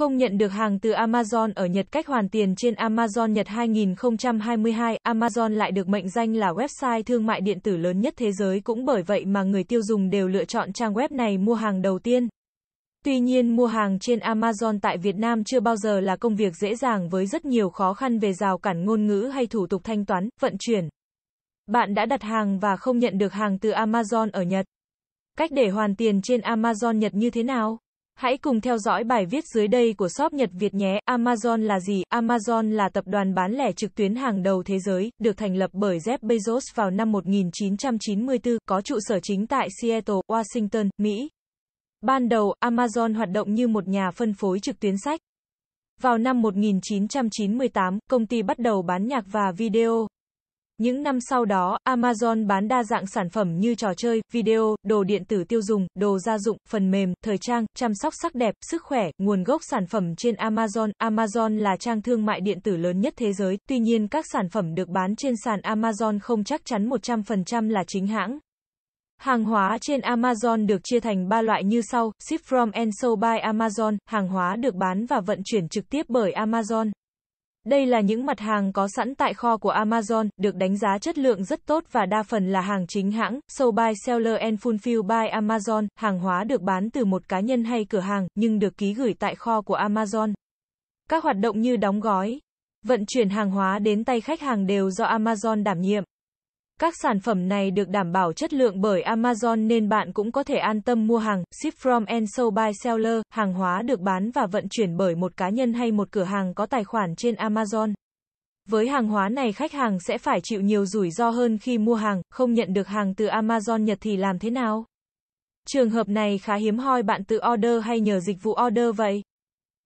Không nhận được hàng từ Amazon ở Nhật cách hoàn tiền trên Amazon Nhật 2022, Amazon lại được mệnh danh là website thương mại điện tử lớn nhất thế giới cũng bởi vậy mà người tiêu dùng đều lựa chọn trang web này mua hàng đầu tiên. Tuy nhiên mua hàng trên Amazon tại Việt Nam chưa bao giờ là công việc dễ dàng với rất nhiều khó khăn về rào cản ngôn ngữ hay thủ tục thanh toán, vận chuyển. Bạn đã đặt hàng và không nhận được hàng từ Amazon ở Nhật. Cách để hoàn tiền trên Amazon Nhật như thế nào? Hãy cùng theo dõi bài viết dưới đây của shop Nhật Việt nhé. Amazon là gì? Amazon là tập đoàn bán lẻ trực tuyến hàng đầu thế giới, được thành lập bởi Jeff Bezos vào năm 1994, có trụ sở chính tại Seattle, Washington, Mỹ. Ban đầu, Amazon hoạt động như một nhà phân phối trực tuyến sách. Vào năm 1998, công ty bắt đầu bán nhạc và video. Những năm sau đó, Amazon bán đa dạng sản phẩm như trò chơi, video, đồ điện tử tiêu dùng, đồ gia dụng, phần mềm, thời trang, chăm sóc sắc đẹp, sức khỏe, nguồn gốc sản phẩm trên Amazon. Amazon là trang thương mại điện tử lớn nhất thế giới, tuy nhiên các sản phẩm được bán trên sàn Amazon không chắc chắn 100% là chính hãng. Hàng hóa trên Amazon được chia thành 3 loại như sau, ship from and sold by Amazon, hàng hóa được bán và vận chuyển trực tiếp bởi Amazon. Đây là những mặt hàng có sẵn tại kho của Amazon, được đánh giá chất lượng rất tốt và đa phần là hàng chính hãng, sold by seller and fulfilled by Amazon, hàng hóa được bán từ một cá nhân hay cửa hàng, nhưng được ký gửi tại kho của Amazon. Các hoạt động như đóng gói, vận chuyển hàng hóa đến tay khách hàng đều do Amazon đảm nhiệm. Các sản phẩm này được đảm bảo chất lượng bởi Amazon nên bạn cũng có thể an tâm mua hàng. Ship from and sold by seller, hàng hóa được bán và vận chuyển bởi một cá nhân hay một cửa hàng có tài khoản trên Amazon. Với hàng hóa này khách hàng sẽ phải chịu nhiều rủi ro hơn khi mua hàng, không nhận được hàng từ Amazon Nhật thì làm thế nào? Trường hợp này khá hiếm hoi bạn tự order hay nhờ dịch vụ order vậy?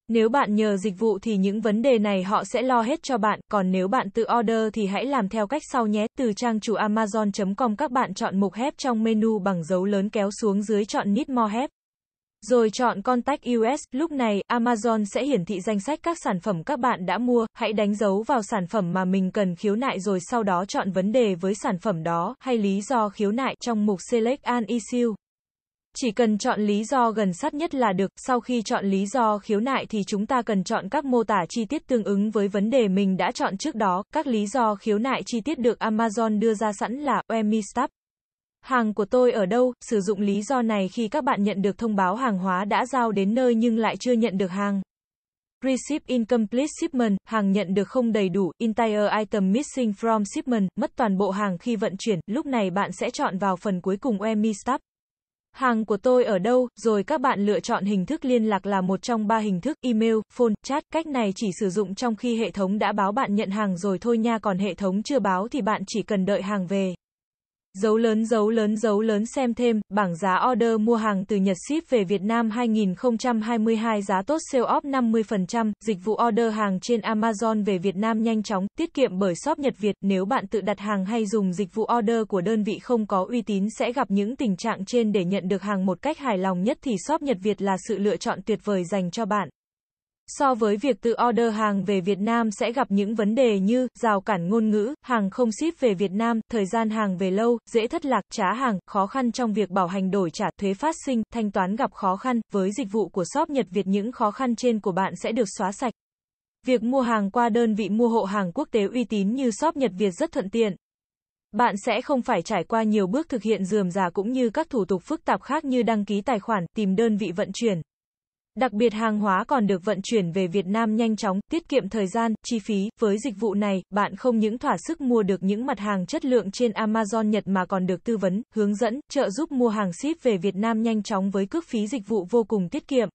Nếu bạn nhờ dịch vụ thì những vấn đề này họ sẽ lo hết cho bạn, còn nếu bạn tự order thì hãy làm theo cách sau nhé. Từ trang chủ amazon.com các bạn chọn mục Help trong menu bằng dấu lớn kéo xuống dưới chọn Need More Help. Rồi chọn Contact US, lúc này Amazon sẽ hiển thị danh sách các sản phẩm các bạn đã mua, hãy đánh dấu vào sản phẩm mà mình cần khiếu nại rồi sau đó chọn vấn đề với sản phẩm đó hay lý do khiếu nại trong mục Select an Issue. Chỉ cần chọn lý do gần sát nhất là được, sau khi chọn lý do khiếu nại thì chúng ta cần chọn các mô tả chi tiết tương ứng với vấn đề mình đã chọn trước đó. Các lý do khiếu nại chi tiết được Amazon đưa ra sẵn là stop". Hàng của tôi ở đâu? Sử dụng lý do này khi các bạn nhận được thông báo hàng hóa đã giao đến nơi nhưng lại chưa nhận được hàng. Receive incomplete shipment, hàng nhận được không đầy đủ, entire item missing from shipment, mất toàn bộ hàng khi vận chuyển, lúc này bạn sẽ chọn vào phần cuối cùng stop". Hàng của tôi ở đâu, rồi các bạn lựa chọn hình thức liên lạc là một trong ba hình thức email, phone, chat. Cách này chỉ sử dụng trong khi hệ thống đã báo bạn nhận hàng rồi thôi nha, còn hệ thống chưa báo thì bạn chỉ cần đợi hàng về. Dấu lớn dấu lớn dấu lớn xem thêm, bảng giá order mua hàng từ Nhật ship về Việt Nam 2022 giá tốt sale off 50%, dịch vụ order hàng trên Amazon về Việt Nam nhanh chóng, tiết kiệm bởi shop Nhật Việt. Nếu bạn tự đặt hàng hay dùng dịch vụ order của đơn vị không có uy tín sẽ gặp những tình trạng trên để nhận được hàng một cách hài lòng nhất thì shop Nhật Việt là sự lựa chọn tuyệt vời dành cho bạn. So với việc tự order hàng về Việt Nam sẽ gặp những vấn đề như rào cản ngôn ngữ, hàng không ship về Việt Nam, thời gian hàng về lâu, dễ thất lạc, trá hàng, khó khăn trong việc bảo hành đổi trả, thuế phát sinh, thanh toán gặp khó khăn, với dịch vụ của shop Nhật Việt những khó khăn trên của bạn sẽ được xóa sạch. Việc mua hàng qua đơn vị mua hộ hàng quốc tế uy tín như shop Nhật Việt rất thuận tiện. Bạn sẽ không phải trải qua nhiều bước thực hiện dườm già cũng như các thủ tục phức tạp khác như đăng ký tài khoản, tìm đơn vị vận chuyển. Đặc biệt hàng hóa còn được vận chuyển về Việt Nam nhanh chóng, tiết kiệm thời gian, chi phí. Với dịch vụ này, bạn không những thỏa sức mua được những mặt hàng chất lượng trên Amazon Nhật mà còn được tư vấn, hướng dẫn, trợ giúp mua hàng ship về Việt Nam nhanh chóng với cước phí dịch vụ vô cùng tiết kiệm.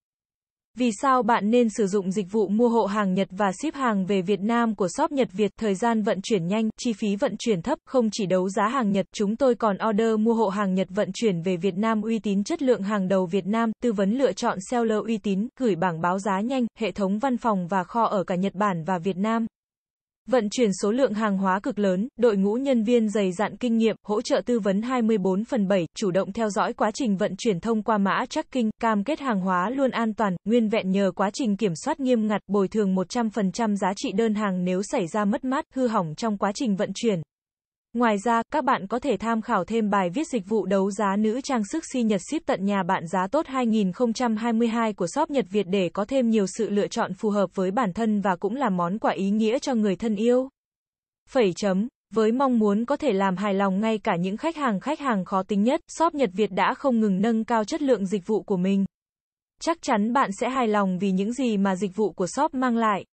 Vì sao bạn nên sử dụng dịch vụ mua hộ hàng Nhật và ship hàng về Việt Nam của shop Nhật Việt? Thời gian vận chuyển nhanh, chi phí vận chuyển thấp, không chỉ đấu giá hàng Nhật, chúng tôi còn order mua hộ hàng Nhật vận chuyển về Việt Nam uy tín chất lượng hàng đầu Việt Nam, tư vấn lựa chọn seller uy tín, gửi bảng báo giá nhanh, hệ thống văn phòng và kho ở cả Nhật Bản và Việt Nam vận chuyển số lượng hàng hóa cực lớn, đội ngũ nhân viên dày dặn kinh nghiệm, hỗ trợ tư vấn 24 phần 7, chủ động theo dõi quá trình vận chuyển thông qua mã tracking, cam kết hàng hóa luôn an toàn, nguyên vẹn nhờ quá trình kiểm soát nghiêm ngặt, bồi thường 100% giá trị đơn hàng nếu xảy ra mất mát, hư hỏng trong quá trình vận chuyển. Ngoài ra, các bạn có thể tham khảo thêm bài viết dịch vụ đấu giá nữ trang sức si Nhật ship tận nhà bạn giá tốt 2022 của shop Nhật Việt để có thêm nhiều sự lựa chọn phù hợp với bản thân và cũng là món quà ý nghĩa cho người thân yêu. Phẩy chấm với mong muốn có thể làm hài lòng ngay cả những khách hàng khách hàng khó tính nhất, shop Nhật Việt đã không ngừng nâng cao chất lượng dịch vụ của mình. Chắc chắn bạn sẽ hài lòng vì những gì mà dịch vụ của shop mang lại.